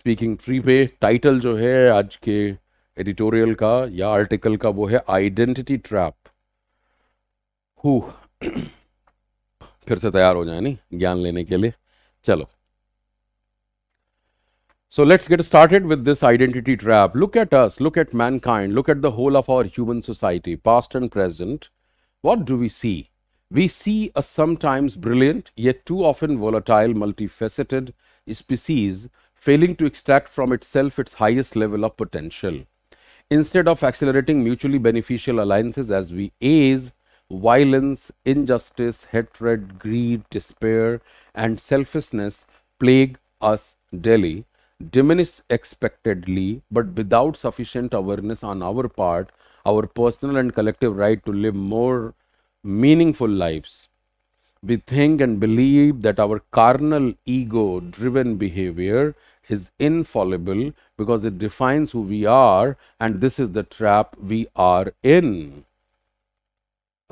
Speaking tree पे title जो है आज के एडिटोरियल का या आर्टिकल का वो है आइडेंटिटी ट्रैप हु फिर से तैयार हो जाए नहीं ज्ञान लेने के लिए चलो so let's get started with this identity trap look at us look at mankind look at the whole of our human society past and present what do we see we see a sometimes brilliant yet too often volatile multifaceted species failing to extract from itself its highest level of potential. Instead of accelerating mutually beneficial alliances as we age, violence, injustice, hatred, greed, despair, and selfishness plague us daily, diminish expectedly, but without sufficient awareness on our part, our personal and collective right to live more meaningful lives. We think and believe that our carnal ego driven behavior is infallible because it defines who we are and this is the trap we are in.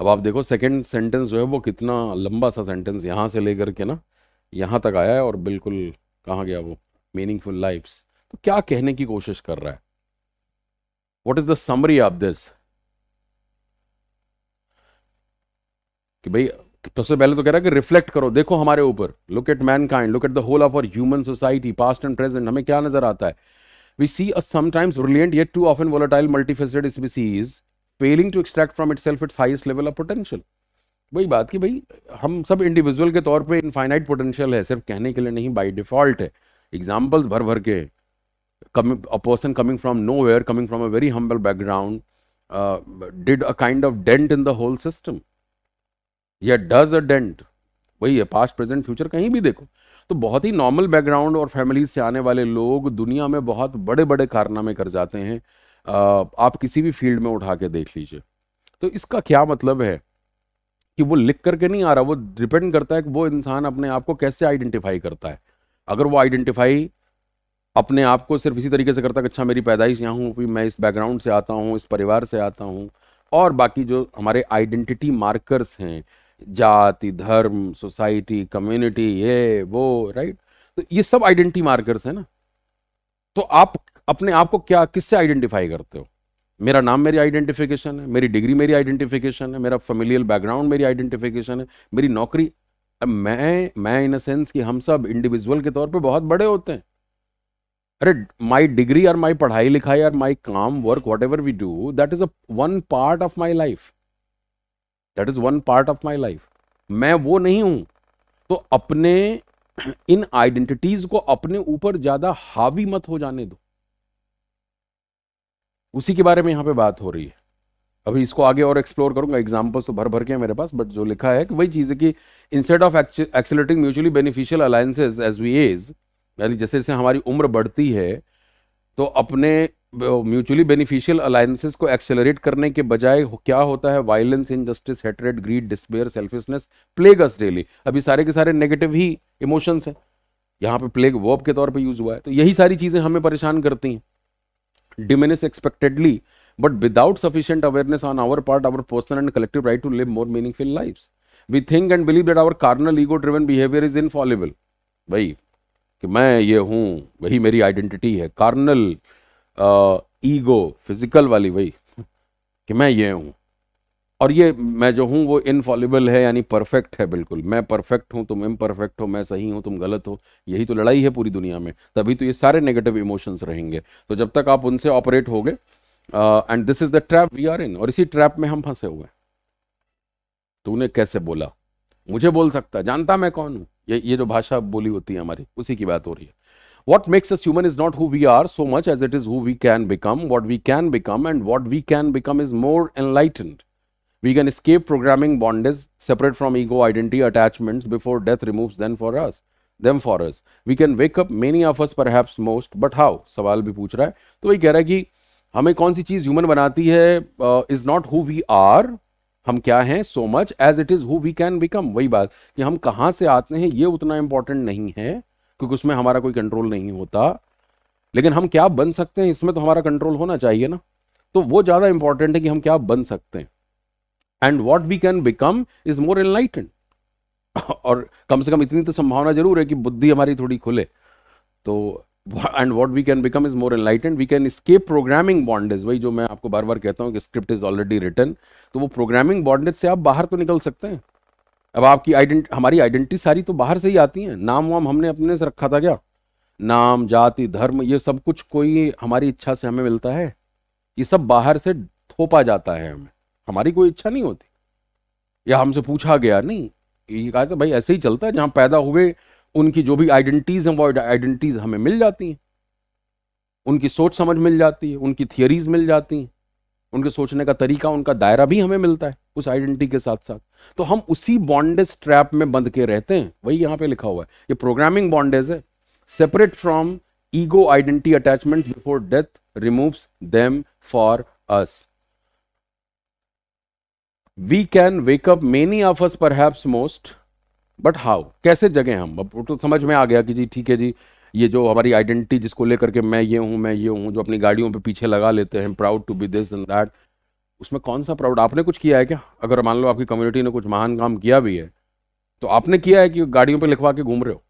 अब आप देखो second sentence जो है वो कितना लंबा सा sentence यहाँ से लेकर के ना यहाँ तक आया है और बिल्कुल कहाँ गया वो मीनिंगफुल लाइफ्स तो क्या कहने की कोशिश कर रहा है what is the summary of this कि भाई तो सबसे पहले तो कह रहा है कि रिफ्लेक्ट करो देखो हमारे ऊपर look at mankind look at the whole of our human society past and present हमें क्या नजर आता है we see a sometimes brilliant yet too an volatile multifaced species failing to extract from itself its highest level of potential वही बात की भाई हम सब इंडिविजुअल के तौर पर इनफाइनाइट पोटेंशियल है सिर्फ कहने के लिए नहीं बाई डिफॉल्ट है एग्जाम्पल्स भर भर के coming a person coming from nowhere coming from a very humble background did a kind of dent in the whole system या डज अ डेंट वही है पास्ट प्रेजेंट फ्यूचर कहीं भी देखो तो बहुत ही नॉर्मल बैकग्राउंड और फैमिली से आने वाले लोग दुनिया में बहुत बड़े बड़े कारनामे कर जाते हैं आप किसी भी फील्ड में उठा के देख लीजिए तो इसका क्या मतलब है कि वो लिख करके नहीं आ रहा वो डिपेंड करता है कि वो इंसान अपने आप को कैसे आइडेंटिफाई करता है अगर वो आइडेंटिफाई अपने आप को सिर्फ इसी तरीके से करता है कि अच्छा मेरी पैदाइश यहाँ हूँ मैं इस बैकग्राउंड से आता हूँ इस परिवार से आता हूँ और बाकी जो हमारे आइडेंटिटी मार्कर्स हैं जाति धर्म सोसाइटी कम्युनिटी ये वो राइट तो ये सब आइडेंटिटी मार्कर्स है ना तो आप अपने आप को क्या किससे आइडेंटिफाई करते हो मेरा नाम मेरी आइडेंटिफिकेशन है मेरी डिग्री मेरी आइडेंटिफिकेशन है मेरा फेमिलियल बैकग्राउंड मेरी आइडेंटिफिकेशन है मेरी नौकरी अब मैं मैं इन अ सेंस कि हम सब इंडिविजुअल के तौर पे बहुत बड़े होते हैं अरे माय डिग्री और माय पढ़ाई लिखाई और माय काम work whatever we do that is a one part of my life that is one part of my life मैं वो नहीं हूं तो अपने इन आइडेंटिटीज को अपने ऊपर ज्यादा हावी मत हो जाने दो उसी के बारे में यहां पे बात हो रही है अभी इसको आगे और एक्सप्लोर करूंगा एग्जाम्पल्स तो भर भर के हैं मेरे पास बट जो लिखा है कि वही चीज़ है कि instead of accelerating mutually beneficial alliances as we age यानी जैसे जैसे हमारी उम्र बढ़ती है तो अपने म्यूचुअली बेनिफिशियल अलायंसेस को एक्सेलरेट करने के बजाय क्या होता है violence injustice hatred greed despair selfishness plague us daily अभी सारे के सारे नेगेटिव ही इमोशंस हैं यहाँ पे प्लेग वर्ब के तौर पे यूज हुआ है तो यही सारी चीज़ें हमें परेशान करती हैं diminish expectedly but without sufficient awareness on our part our personal and collective right to live more meaningful life we think and believe that our carnal ego driven behaviour is infallible भाई कि मैं ये हूँ वही मेरी identity है carnal ego physical वाली वही कि मैं ये हूँ और ये मैं जो हूँ वो इनफॉलिबल है यानी परफेक्ट है बिल्कुल मैं परफेक्ट हूँ तुम इम्परफेक्ट हो मैं सही हूँ तुम गलत हो यही तो लड़ाई है पूरी दुनिया में तभी तो ये सारे नेगेटिव इमोशंस रहेंगे तो जब तक आप उनसे ऑपरेट होगे and this is the trap we are in और इसी ट्रैप में हम फंसे हुए हैं तूने कैसे बोला मुझे बोल सकता जानता मैं कौन हूँ ये ये जो भाषा बोली होती है हमारी उसी की बात हो रही है what makes us human is not who we are so much as it is who we can become what we can become and what we can become is more enlightened we can escape programming bondage separate from ego identity attachment before death remove then for us then for us we can wake up many of us perhaps most but how सवाल भी पूछ रहा है तो वही कह रहा है कि हमें कौन सी चीज ह्यूमन बनाती है is not who we are हम क्या हैं so much as it is who we can become वही बात कि हम कहां से आते हैं ये उतना इंपॉर्टेंट नहीं है क्योंकि उसमें हमारा कोई कंट्रोल नहीं होता लेकिन हम क्या बन सकते हैं इसमें तो हमारा कंट्रोल होना चाहिए ना तो वो ज्यादा इंपॉर्टेंट है कि हम क्या बन सकते हैं and what we can become is more enlightened और कम से कम इतनी तो संभावना जरूर है कि बुद्धि हमारी थोड़ी खुले तो and what we can become is more enlightened we can escape programming bondage वही जो मैं आपको बार बार कहता हूँ कि स्क्रिप्ट इज ऑलरेडी रिटर्न तो वो प्रोग्रामिंग बॉन्डेज से आप बाहर तो निकल सकते हैं अब आपकी आइडेंट हमारी आइडेंटिटी सारी तो बाहर से ही आती है नाम वाम हमने अपने से रखा था क्या नाम जाति धर्म ये सब कुछ कोई हमारी इच्छा से हमें मिलता है ये सब बाहर से थोपा जाता है हमें हमारी कोई इच्छा नहीं होती या हमसे पूछा गया नहीं ये कहा था भाई ऐसे ही चलता है जहाँ पैदा हुए उनकी जो भी आइडेंटिटीज़ हैं वो आइडेंटिटीज़ हमें मिल जाती हैं उनकी सोच समझ मिल जाती है उनकी थियरीज मिल जाती हैं उनके सोचने का तरीका उनका दायरा भी हमें मिलता है उस आइडेंटिटी के साथ साथ तो हम उसी बॉन्डेज ट्रैप में बंध के रहते हैं वही यहाँ पे लिखा हुआ है ये प्रोग्रामिंग बॉन्डेज है separate from ego identity attachment before death removes them for us we can wake up many of us per most but how कैसे जगह हम अब तो समझ में आ गया कि जी ठीक है जी ये जो हमारी आइडेंटिटी जिसको लेकर के मैं ये हूँ मैं ये हूँ जो अपनी गाड़ियों पे पीछे लगा लेते हैं proud to be this and that उसमें कौन सा प्राउड आपने कुछ किया है क्या अगर मान लो आपकी कम्युनिटी ने कुछ महान काम किया भी है तो आपने किया है कि गाड़ियों पर लिखवा के घूम रहे हो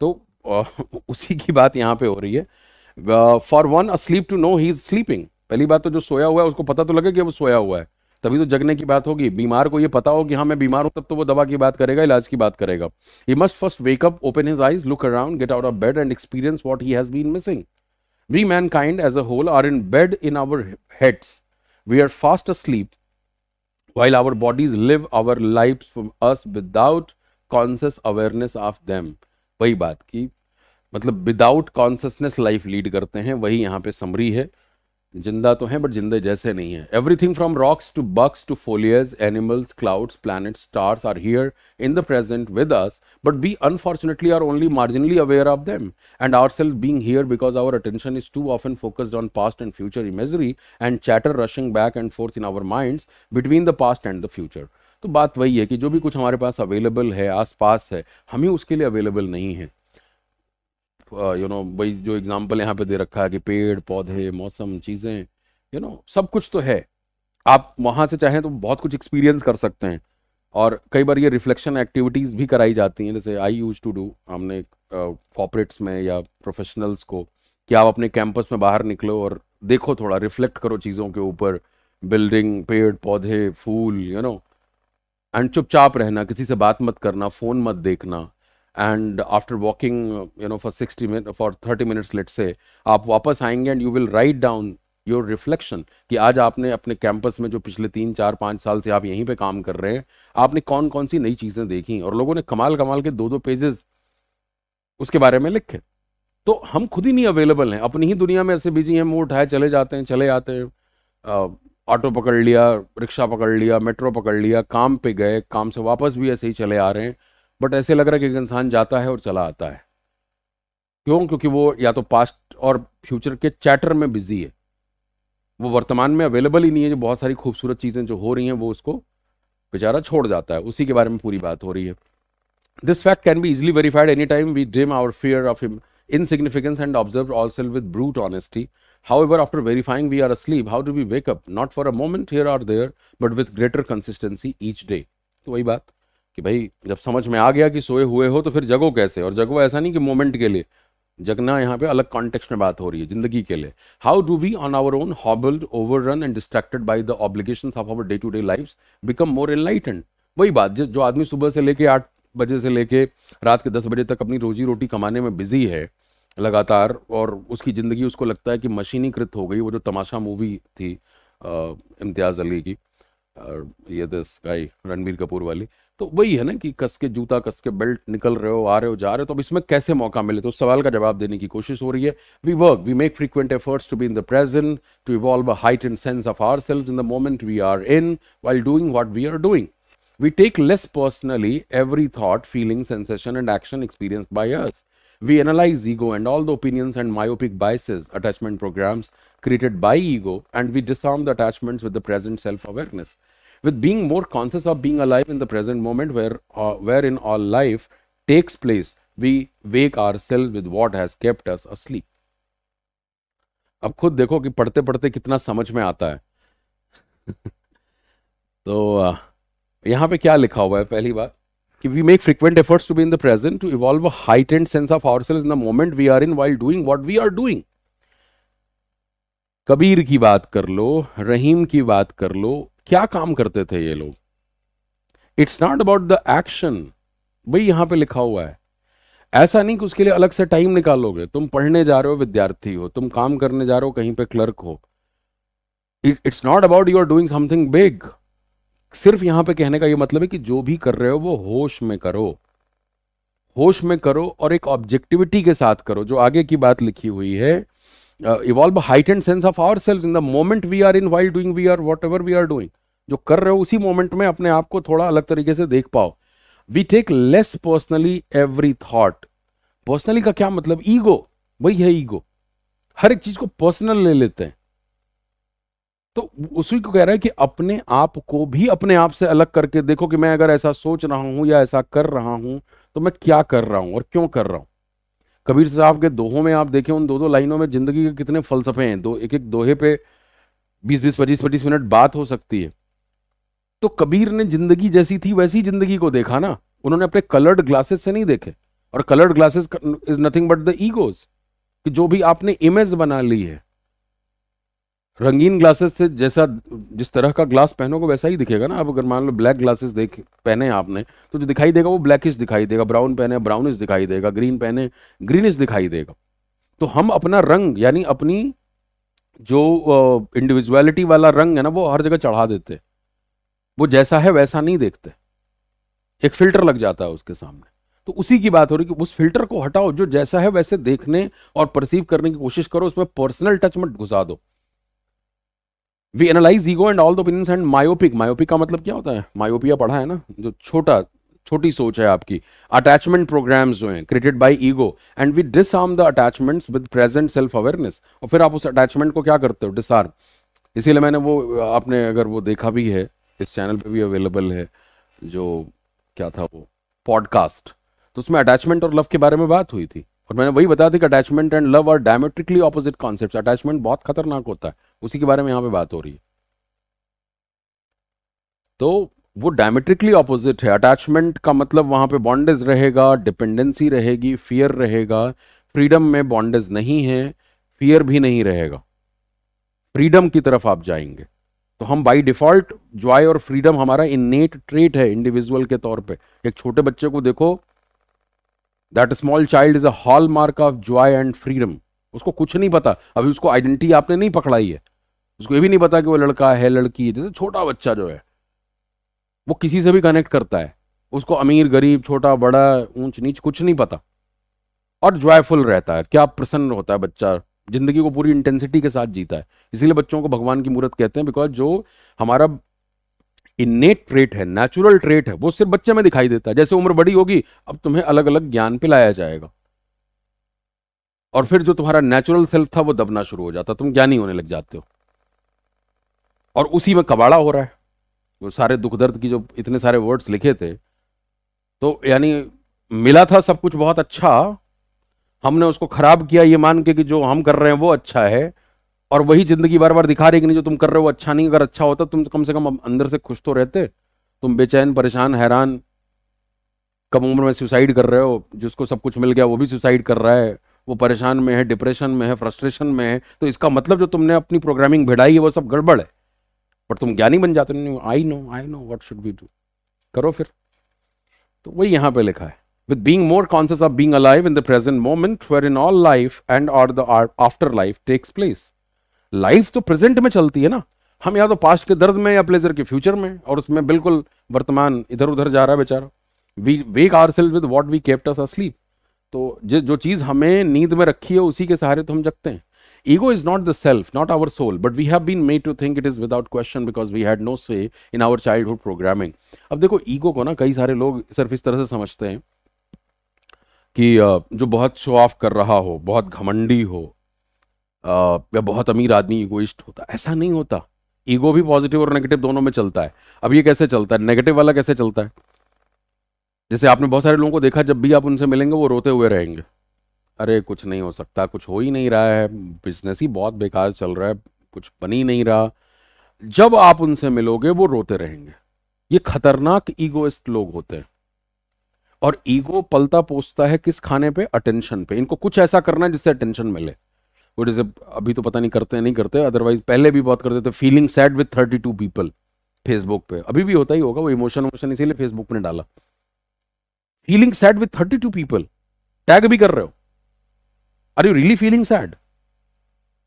तो उसी की बात यहाँ पे हो रही है for one asleep to know he is sleeping पहली बात तो जो सोया हुआ है उसको पता तो लगे कि वो सोया हुआ है तभी तो जगने की बात होगी बीमार को ये पता हो कि हाँ मैं बीमार हूँ तब तो वो दवा की बात करेगा इलाज की बात करेगा he must first wake up open his eyes look around get out of bed and experience what he has been missing we mankind as a whole are in bed in our heads we are fast asleep while our bodies live our life from us without conscious awareness of them वही बात की मतलब without consciousness life lead करते हैं वही यहाँ पे summary है जिंदा तो हैं बट जिंदे जैसे नहीं है everything from rocks to bucks to foliage animals clouds planet stars are here in the present with us but we unfortunately are only marginally aware of them and are self being here because our attention is too often focused on past and future imagery and chatter rushing back and forth in our mind between the past and the future तो बात वही है कि जो भी कुछ हमारे पास available है आसपास है हम ही उसके लिए अवेलेबल नहीं है यू नो भाई जो एग्जाम्पल यहाँ पे दे रखा है कि पेड़ पौधे मौसम चीज़ें यू नो सब कुछ तो है आप वहाँ से चाहें तो बहुत कुछ एक्सपीरियंस कर सकते हैं और कई बार ये रिफ्लेक्शन एक्टिविटीज़ भी कराई जाती हैं जैसे आई यूज़ टू डू हमने कॉपरेट्स में या प्रोफेशनल्स को कि आप अपने कैंपस में बाहर निकलो और देखो थोड़ा रिफ्लेक्ट करो चीज़ों के ऊपर बिल्डिंग पेड़ पौधे फूल यू नो एंड चुपचाप रहना किसी से बात मत करना फ़ोन मत देखना and after walking you know for sixty minute for thirty minutes late से आप वापस आएंगे and you will write down your reflection कि आज आपने अपने कैंपस में जो पिछले तीन चार पाँच साल से आप यहीं पे काम कर रहे हैं आपने कौन कौन सी नई चीज़ें देखी और लोगों ने कमाल कमाल के दो दो पेजेस उसके बारे में लिखे तो हम खुद ही नहीं अवेलेबल हैं अपनी ही दुनिया में ऐसे बिजी हैं मुँह उठाए चले जाते हैं चले आते हैं ऑटो पकड़ लिया रिक्शा पकड़ लिया मेट्रो पकड़ लिया काम पे गए काम से वापस भी ऐसे ही चले आ रहे हैं बट ऐसे लग रहा है कि इंसान जाता है और चला आता है क्यों क्योंकि वो या तो पास्ट और फ्यूचर के चैटर में बिजी है वो वर्तमान में अवेलेबल ही नहीं है जो बहुत सारी खूबसूरत चीज़ें जो हो रही हैं वो उसको बेचारा छोड़ जाता है उसी के बारे में पूरी बात हो रही है this fact can be easily verified any time we dream our fear of him in significance and observe all with brute honesty however after verifying we are asleep how do we wake up not for a moment here or there but with greater consistency each day तो वही बात कि भाई जब समझ में आ गया कि सोए हुए हो तो फिर जगो कैसे और जगो ऐसा नहीं कि मोमेंट के लिए जगना यहाँ पे अलग कॉन्टेक्स्ट में बात हो रही है जिंदगी के लिए how do we on our own hobbled overrun and distracted by the obligation of our day to day life become more enlightened वही बात जो आदमी सुबह से लेके आठ बजे से लेके रात के दस बजे तक अपनी रोजी रोटी कमाने में बिजी है लगातार और उसकी ज़िंदगी उसको लगता है कि मशीनीकृत हो गई वो जो तमाशा मूवी थी इम्तियाज़ अली की ये दस गाई रणबीर कपूर वाली तो वही है ना कि कस के जूता कस के बेल्ट निकल रहे हो आ रहे हो जा रहे हो तो अब इसमें कैसे मौका मिले तो सवाल का जवाब देने की कोशिश हो रही है we work we make frequent efforts to be in the present to evolve a height and sense of our self in the moment we are in while doing what we are doing we take less personally every thought feeling sensation and action experience by us We analyze ego and all the opinions and myopic biases, attachment programs created by ego, and we disarm the attachments with the present self awareness. with being more conscious of being alive in the present moment where uh, in our life takes place we wake ourselves with what has kept us asleep अब खुद देखो कि पढ़ते पढ़ते कितना समझ में आता है तो uh, यहाँ पे क्या लिखा हुआ है पहली बात कि we make frequent efforts to be in the present to evolve a heightened sense of self in the moment we are in while doing what we are doing Kabir की बात कर लो रहीम की बात कर लो क्या काम करते थे ये लोग it's not about the action भाई यहां पे लिखा हुआ है ऐसा नहीं कि उसके लिए अलग से टाइम निकालोगे तुम पढ़ने जा रहे हो विद्यार्थी हो तुम काम करने जा रहे हो कहीं पे क्लर्क हो it's not about you are doing something big सिर्फ यहां पे कहने का ये मतलब है कि जो भी कर रहे हो वो होश में करो होश में करो और एक ऑब्जेक्टिविटी के साथ करो जो आगे की बात लिखी हुई है uh, evolve a heightened sense of ourselves in the moment we are in while doing we are whatever we are doing जो कर रहे हो उसी मोमेंट में अपने आप को थोड़ा अलग तरीके से देख पाओ we take less personally every thought personally का क्या मतलब ईगो वही है ईगो हर एक चीज को पर्सनल ले लेते हैं तो उसी को कह रहा है कि अपने आप को भी अपने आप से अलग करके देखो कि मैं अगर ऐसा सोच रहा हूं या ऐसा कर रहा हूं तो मैं क्या कर रहा हूं और क्यों कर रहा हूं कबीर साहब के दोहों में आप देखें उन दो दो लाइनों में जिंदगी के कितने फलसफे हैं दो एक एक दोहे पे बीस बीस पच्चीस पच्चीस मिनट बात हो सकती है तो कबीर ने जिंदगी जैसी थी वैसी जिंदगी को देखा ना उन्होंने अपने कलर्ड ग्लासेस से नहीं देखे और coloured glasses is nothing but the egos कि जो भी आपने इमेज बना ली है रंगीन ग्लासेस से जैसा जिस तरह का ग्लास पहनोगे वैसा ही दिखेगा ना आप अगर मान लो ब्लैक ग्लासेस देख पहने आपने तो जो दिखाई देगा वो ब्लैकिश दिखाई देगा ब्राउन पहने ब्राउनिश दिखाई देगा ग्रीन पहने ग्रीनिश दिखाई देगा तो हम अपना रंग यानी अपनी जो इंडिविजुअलिटी वाला रंग है ना वो हर जगह चढ़ा देते हैं वो जैसा है वैसा नहीं देखते एक फिल्टर लग जाता है उसके सामने तो उसी की बात हो रही कि उस फिल्टर को हटाओ जो जैसा है वैसे देखने और परसीव करने की कोशिश करो उसमें पर्सनल टच मत घुसा दो we analyse ego and all the opinions and myopic myopic का मतलब क्या होता है मायोपिया पढ़ा है ना जो छोटा छोटी सोच है आपकी अटैचमेंट प्रोग्राम्स जो हैं created by ego and we disarm the attachments with present self awareness और फिर आप उस अटैचमेंट को क्या करते हो डिसआर्म इसीलिए मैंने वो आपने अगर वो देखा भी है इस चैनल पे भी अवेलेबल है जो क्या था वो पॉडकास्ट तो उसमें अटैचमेंट और लव के बारे में बात हुई थी और मैंने वही बताया था कि attachment and love are diametrically opposite concept attachment बहुत खतरनाक होता है उसी के बारे में यहां पे बात हो रही है तो वो डायमेट्रिकली ऑपोजिट है अटैचमेंट का मतलब वहां पे बॉन्डेज रहेगा डिपेंडेंसी रहेगी फियर रहेगा फ्रीडम में बॉन्डेज नहीं है फियर भी नहीं रहेगा फ्रीडम की तरफ आप जाएंगे तो हम बाई डिफॉल्ट जॉय और फ्रीडम हमारा इननेट ट्रेट है इंडिविजुअल के तौर पे एक छोटे बच्चे को देखो that small child is a hallmark of joy and freedom उसको कुछ नहीं पता अभी उसको आइडेंटिटी आपने नहीं पकड़ाई है उसको ये भी नहीं पता कि वो लड़का है लड़की है जैसे तो छोटा बच्चा जो है वो किसी से भी कनेक्ट करता है उसको अमीर गरीब छोटा बड़ा ऊंच नीच कुछ नहीं पता और जॉयफुल रहता है क्या प्रसन्न होता है बच्चा जिंदगी को पूरी इंटेंसिटी के साथ जीता है इसीलिए बच्चों को भगवान की मूर्त कहते हैं बिकॉज जो हमारा इनेट ट्रेट है नेचुरल ट्रेट है वो सिर्फ बच्चे में दिखाई देता है जैसे उम्र बड़ी होगी अब तुम्हें अलग अलग ज्ञान पिलाया जाएगा और फिर जो तुम्हारा नेचुरल सेल्फ था वो दबना शुरू हो जाता तुम ज्ञानी होने लग जाते हो और उसी में कबाड़ा हो रहा है वो सारे दुख दर्द की जो इतने सारे वर्ड्स लिखे थे तो यानी मिला था सब कुछ बहुत अच्छा हमने उसको खराब किया ये मान के कि जो हम कर रहे हैं वो अच्छा है और वही जिंदगी बार बार दिखा रही कि नहीं जो तुम कर रहे हो अच्छा नहीं अगर अच्छा होता तुम तो कम से कम अंदर से खुश तो रहते तुम बेचैन परेशान हैरान कम उम्र में सुसाइड कर रहे हो जिसको सब कुछ मिल गया वो भी सुसाइड कर रहा है वो परेशान में है डिप्रेशन में है फ्रस्ट्रेशन में है तो इसका मतलब जो तुमने अपनी प्रोग्रामिंग भिड़ाई है वो सब गड़बड़ है पर तुम ज्ञानी बन जाते हो I know I know what should be do करो फिर तो वही यहाँ पे लिखा है with being more conscious of being alive in the present moment where in all life and or the after life takes place life तो present में चलती है ना हम या तो पास्ट के दर्द में या प्लेजर के फ्यूचर में और उसमें बिल्कुल वर्तमान इधर उधर जा रहा है बेचारा we wake our self with what we kept us sleep तो जो चीज़ हमें नींद में रखी है उसी के सहारे तो हम जगते हैं Ego is not the self, not our soul, but we have been made to think it is without question because we had no say in our childhood programming. अब देखो ego को ना कई सारे लोग सिर्फ इस तरह से समझते हैं कि जो बहुत शो ऑफ कर रहा हो बहुत घमंडी हो या बहुत अमीर आदमी ईगोइस्ट होता ऐसा नहीं होता ईगो भी पॉजिटिव और नेगेटिव दोनों में चलता है अब ये कैसे चलता है नेगेटिव वाला कैसे चलता है जैसे आपने बहुत सारे लोगों को देखा जब भी आप उनसे मिलेंगे वो रोते हुए रहेंगे अरे कुछ नहीं हो सकता कुछ हो ही नहीं रहा है बिजनेस ही बहुत बेकार चल रहा है कुछ बन ही नहीं रहा जब आप उनसे मिलोगे वो रोते रहेंगे ये खतरनाक ईगोइस्ट लोग होते हैं और ईगो पलता पोसता है किस खाने पे अटेंशन पे इनको कुछ ऐसा करना है जिससे अटेंशन मिले वो जैसे अभी तो पता नहीं करते हैं नहीं करते अदरवाइज पहले भी बहुत करते थे feeling sad with thirty two people Facebook पे अभी भी होता ही होगा वो इमोशन वोशन इसीलिए फेसबुक ने डाला feeling sad with thirty two people tag भी कर रहे हो are you really feeling sad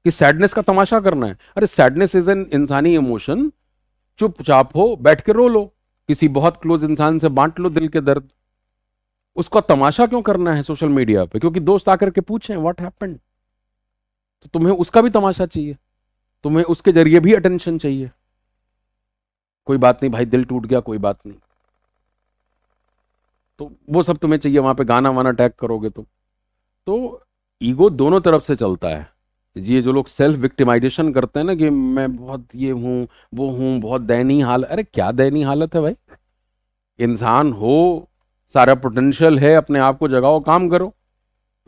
कि सैडनेस का तमाशा करना है अरे सैडनेस इज एन इंसानी इमोशन चुपचाप हो बैठ के रो लो किसी बहुत क्लोज इंसान से बांट लो दिल के दर्द उसका तमाशा क्यों करना है सोशल मीडिया पे क्योंकि दोस्त आकर के पूछे व्हाट हैपेंड तो तुम्हें उसका भी तमाशा चाहिए तुम्हें उसके जरिए भी अटेंशन चाहिए कोई बात नहीं भाई दिल टूट गया कोई बात नहीं तो वो सब तुम्हें चाहिए वहां पे गाना वाना अटैक करोगे तुम तो, तो ईगो दोनों तरफ से चलता है ये जो लोग सेल्फ विक्टिमाइजेशन करते हैं ना कि मैं बहुत ये हूँ वो हूँ बहुत दयनीय हालत अरे क्या दयनीय हालत है भाई इंसान हो सारा पोटेंशियल है अपने आप को जगाओ काम करो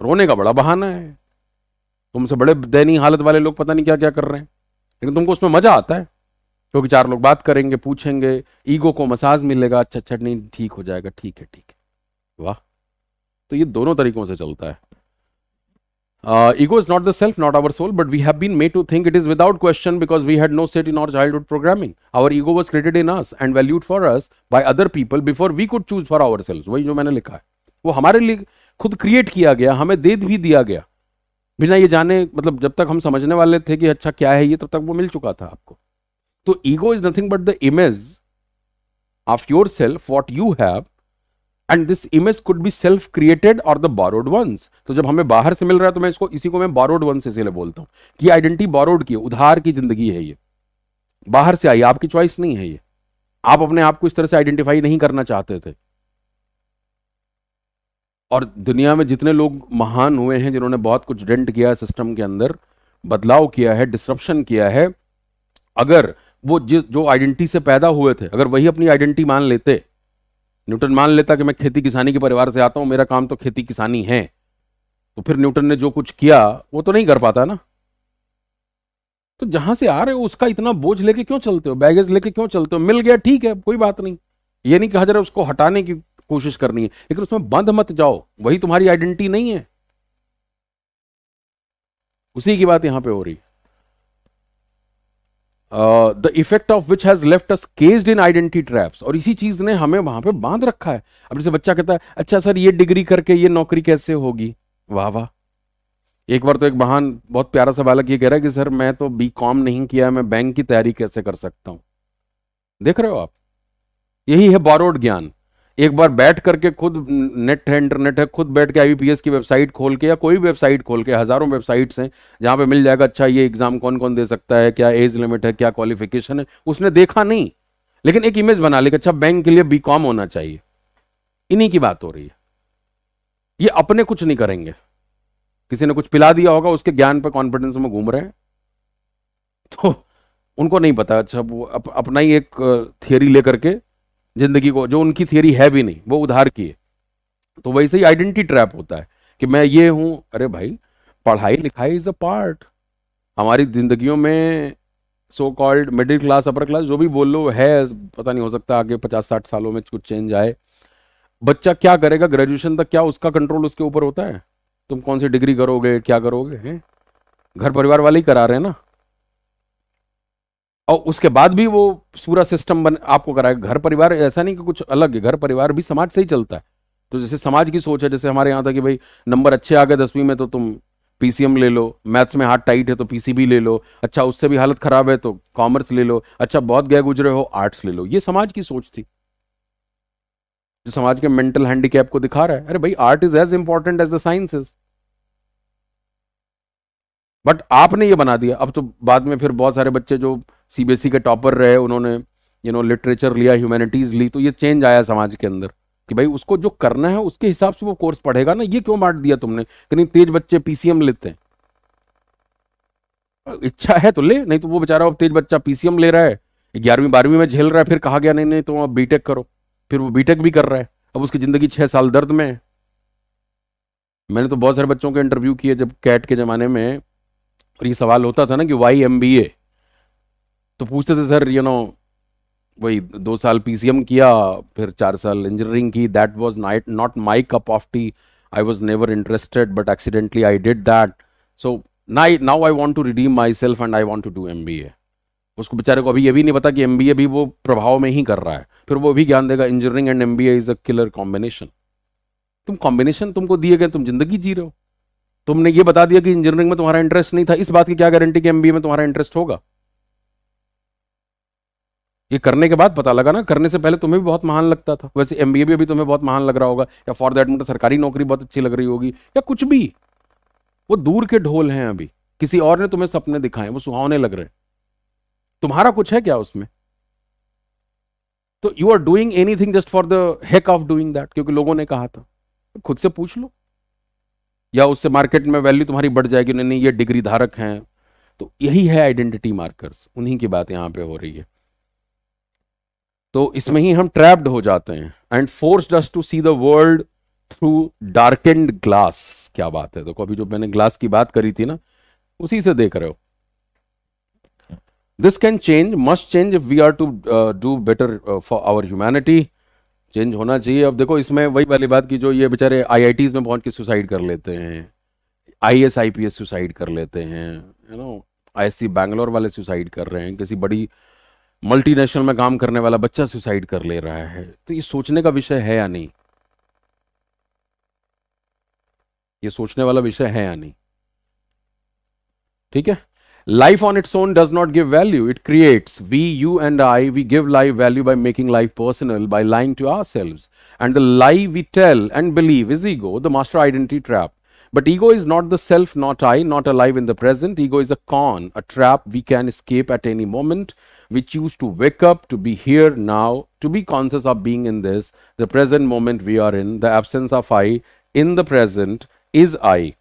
रोने का बड़ा बहाना है तुमसे बड़े दयनीय हालत वाले लोग पता नहीं क्या क्या कर रहे हैं लेकिन तुमको उसमें मजा आता है क्योंकि तो चार लोग बात करेंगे पूछेंगे ईगो को मसाज मिलेगा अच्छा अच्छा नहीं ठीक हो जाएगा ठीक है ठीक है वाह तो ये दोनों तरीकों से चलता है Uh, ego is not the self, not our soul, but we have been made to think it is without question because we had no set in our childhood programming. Our ego was created in us and valued for us by other people before we could choose for ourselves. वही जो मैंने लिखा है वो हमारे लिए खुद create किया गया हमें दे भी दिया गया बिना ये जाने मतलब जब तक हम समझने वाले थे कि अच्छा क्या है ये तब तक वो मिल चुका था आपको तो ego is nothing but the image of yourself what you have and this image could be self created और द बोरोड वंस तो जब हमें बाहर से मिल रहा है तो मैं इसको इसी को मैं बोरोड वंस इसीलिए बोलता हूं कि आइडेंटिटी बोरोड की उधार की जिंदगी है ये बाहर से आई आपकी चॉइस नहीं है ये आप अपने आप को इस तरह से आइडेंटिफाई नहीं करना चाहते थे और दुनिया में जितने लोग महान हुए हैं जिन्होंने बहुत कुछ डेंट किया सिस्टम के अंदर बदलाव किया है डिस्ट्रप्शन किया है अगर वो जो आइडेंटिटी से पैदा हुए थे अगर वही अपनी आइडेंटिटी मान लेते न्यूटन मान लेता कि मैं खेती किसानी के परिवार से आता हूं मेरा काम तो खेती किसानी है तो फिर न्यूटन ने जो कुछ किया वो तो नहीं कर पाता ना तो जहां से आ रहे हो उसका इतना बोझ लेके क्यों चलते हो बैगेज लेके क्यों चलते हो मिल गया ठीक है कोई बात नहीं ये नहीं कहा जा रहा उसको हटाने की कोशिश करनी है लेकिन उसमें बंद मत जाओ वही तुम्हारी आइडेंटिटी नहीं है उसी की बात यहां पे हो रही है the effect of which has left us caged in identity traps और इसी चीज ने हमें वहां पे बांध रखा है अब जैसे बच्चा कहता है अच्छा सर ये डिग्री करके ये नौकरी कैसे होगी वाह वाह एक बार तो एक महान बहुत प्यारा सा बालक ये कह रहा है कि सर मैं तो बी कॉम नहीं किया मैं बैंक की तैयारी कैसे कर सकता हूं देख रहे हो आप यही है बोरोड ज्ञान एक बार बैठ करके खुद नेट है इंटरनेट है खुद बैठ के आईबीपीएस की वेबसाइट खोल के या कोई वेबसाइट खोल के हज़ारों वेबसाइट्स हैं जहाँ पे मिल जाएगा अच्छा ये एग्ज़ाम कौन कौन दे सकता है क्या एज लिमिट है क्या क्वालिफिकेशन है उसने देखा नहीं लेकिन एक इमेज बना लेकर अच्छा बैंक के लिए बी होना चाहिए इन्हीं की बात हो रही है ये अपने कुछ नहीं करेंगे किसी ने कुछ पिला दिया होगा उसके ज्ञान पर कॉन्फिडेंस में घूम रहे हैं तो उनको नहीं पता अच्छा वो अप, अपना ही एक थियोरी लेकर के जिंदगी को जो उनकी थियरी है भी नहीं वो उधार की है तो वैसे ही आइडेंटिटी ट्रैप होता है कि मैं ये हूं अरे भाई पढ़ाई लिखाई इज अ पार्ट हमारी जिंदगियों में so called middle class upper class जो भी बोल लो है पता नहीं हो सकता आगे पचास साठ सालों में कुछ चेंज आए बच्चा क्या करेगा ग्रेजुएशन तक क्या उसका कंट्रोल उसके ऊपर होता है तुम कौन सी डिग्री करोगे क्या करोगे हैं घर परिवार वाले ही करा रहे हैं ना और उसके बाद भी वो पूरा सिस्टम बन आपको कराएगा घर परिवार ऐसा नहीं कि कुछ अलग है घर परिवार भी समाज से ही चलता है तो जैसे समाज की सोच है जैसे हमारे यहाँ था कि भाई नंबर अच्छे आ गए दसवीं में तो तुम पीसीएम ले लो मैथ्स में हाथ टाइट है तो पीसीबी ले लो अच्छा उससे भी हालत खराब है तो कॉमर्स ले लो अच्छा बहुत गए गुजरे हो आर्ट्स ले लो ये समाज की सोच थी जो समाज के मेंटल हैंडीकैप को दिखा रहा है अरे भाई art is as important as the sciences but आपने ये बना दिया अब तो बाद में फिर बहुत सारे बच्चे जो सीबीएसई e के टॉपर रहे उन्होंने यू नो लिटरेचर लिया ह्यूमैनिटीज़ ली तो ये चेंज आया समाज के अंदर कि भाई उसको जो करना है उसके हिसाब से वो कोर्स पढ़ेगा ना ये क्यों बांट दिया तुमने कहीं तेज बच्चे पीसीएम लेते हैं इच्छा है तो ले नहीं तो वो बेचारा अब तेज बच्चा पीसीएम ले रहा है ग्यारहवीं बारहवीं में झेल रहा है फिर कहा गया नहीं नहीं तुम तो अब बीटेक करो फिर वो बीटेक भी कर रहा है अब उसकी जिंदगी छह साल दर्द में है मैंने तो बहुत सारे बच्चों के इंटरव्यू किए जब कैट के जमाने में और ये सवाल होता था ना कि वाई एम बी ए तो पूछते थे सर यू नो वही दो साल पीसीएम किया फिर चार साल इंजीनियरिंग की that was night not my cup of tea I was never interested but accidentally I did that so नाई now I want to redeem myself and I want to do M B A उसको बेचारे को अभी ये भी नहीं पता कि एम बी ए भी वो प्रभाव में ही कर रहा है फिर वो भी ज्ञान देगा engineering and M B A is a killer combination तुम कॉम्बिनेशन तुमको दिए गए तुम जिंदगी जी रहे हो तुमने ये बता दिया कि इंजीनियरिंग में तुम्हारा इंटरेस्ट नहीं था इस बात की क्या गारंटी कि एमबीए में तुम्हारा इंटरेस्ट होगा ये करने के बाद पता लगा ना करने से पहले तुम्हें भी बहुत महान लगता था वैसे एम भी अभी तुम्हें बहुत महान लग रहा होगा या फॉर दैट मतलब सरकारी नौकरी बहुत अच्छी लग रही होगी या कुछ भी वो दूर के ढोल हैं अभी किसी और ने तुम्हें सपने दिखाए वो सुहावने लग रहे तुम्हारा कुछ है क्या उसमें तो you are doing anything just for the heck of doing that क्योंकि लोगों ने कहा था खुद से पूछ लो या उससे मार्केट में वैल्यू तुम्हारी बढ़ जाएगी नहीं नहीं ये डिग्री धारक हैं तो यही है आइडेंटिटी मार्कर्स उन्हीं की बात यहाँ पे हो रही है तो इसमें ही हम ट्रैप्ड हो जाते हैं and forced to see the world through darkened glass क्या बात है देखो तो अभी जो मैंने ग्लास की बात करी थी ना उसी से देख रहे हो this can change must change we are to do better for our humanity change होना चाहिए अब देखो इसमें वही वाली बात की जो ये बेचारे आई में पहुंच के सुसाइड कर लेते हैं I S I P S suicide कर लेते हैं you know I S C Bangalore वाले सुसाइड कर रहे हैं किसी बड़ी मल्टीनेशनल में काम करने वाला बच्चा सुसाइड कर ले रहा है तो ये सोचने का विषय है या नहीं ये सोचने वाला विषय है या नहीं ठीक है life on its own does not give value it creates we you and i we give life value by making life personal by lying to ourselves and the lie we tell and believe is ego the master identity trap but ego is not the self not i not alive in the present ego is a con a trap we can escape at any moment we choose to wake up to be here now to be conscious of being in this the present moment we are in the absence of i in the present is i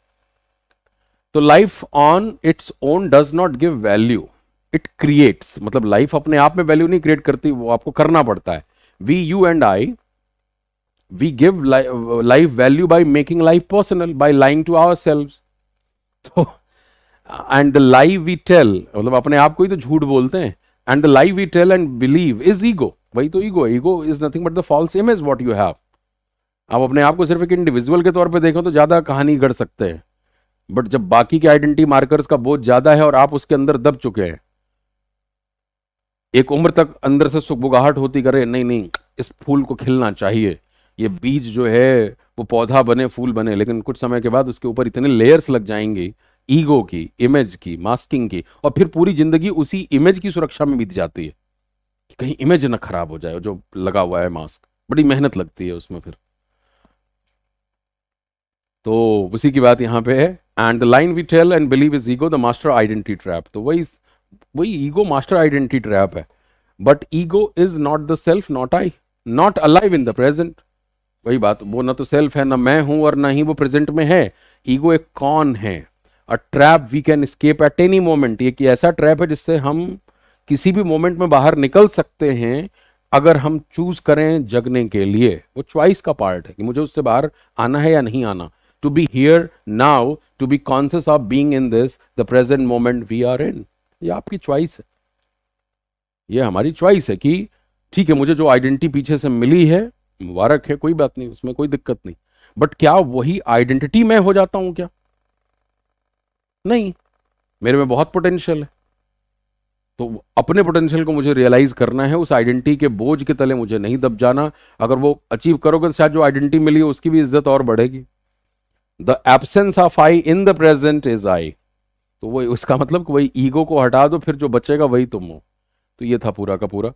तो life on its own does not give value it creates मतलब life अपने आप में value नहीं create करती वो आपको करना पड़ता है we you and I we give life value by making life personal by lying to ourselves तो and the lies we tell मतलब अपने आप को ही तो झूठ बोलते हैं and the lies we tell and believe is ego वही तो ego ego is nothing but the false image what you have आप अपने आप को सिर्फ एक इंडिविजुअल के तौर पर देखो तो ज्यादा कहानी गढ़ सकते हैं बट जब बाकी के आइडेंटिटी मार्कर्स का बोझ ज्यादा है और आप उसके अंदर दब चुके हैं एक उम्र तक अंदर से सुखबुगाहट होती करे नहीं नहीं इस फूल को खिलना चाहिए ये बीज जो है वो पौधा बने फूल बने लेकिन कुछ समय के बाद उसके ऊपर इतने लेयर्स लग जाएंगे ईगो की इमेज की मास्किंग की और फिर पूरी जिंदगी उसी इमेज की सुरक्षा में बीत जाती है कि कहीं इमेज ना खराब हो जाए जो लगा हुआ है मास्क बड़ी मेहनत लगती है उसमें फिर तो उसी की बात यहां पे है and the line we tell and believe is ego the master identity trap तो वही वही ईगो मास्टर आइडेंटिटी ट्रैप है but ego is not the self not I not alive in the present वही बात वो ना तो सेल्फ है ना मैं हूं और ना ही वो प्रेजेंट में है ईगो एक कौन है a trap we can escape at any moment ये कि ऐसा ट्रैप है जिससे हम किसी भी मोमेंट में बाहर निकल सकते हैं अगर हम चूज करें जगने के लिए वो च्वाइस का पार्ट है कि मुझे उससे बाहर आना है या नहीं आना to be here now, to be conscious of being in this, the present moment we are in. ये आपकी चॉइस है ये हमारी चॉइस है कि ठीक है मुझे जो आइडेंटिटी पीछे से मिली है मुबारक है कोई बात नहीं उसमें कोई दिक्कत नहीं बट क्या वही आइडेंटिटी मैं हो जाता हूं क्या नहीं मेरे में बहुत पोटेंशियल है तो अपने पोटेंशियल को मुझे रियलाइज करना है उस आइडेंटिटी के बोझ के तले मुझे नहीं दब जाना अगर वो अचीव करोगे तो शायद जो आइडेंटिटी मिली है उसकी भी इज्जत और बढ़ेगी the absence of I in the present is I तो वो उसका मतलब कि वही ईगो को हटा दो फिर जो बचेगा वही तुम हो तो ये था पूरा का पूरा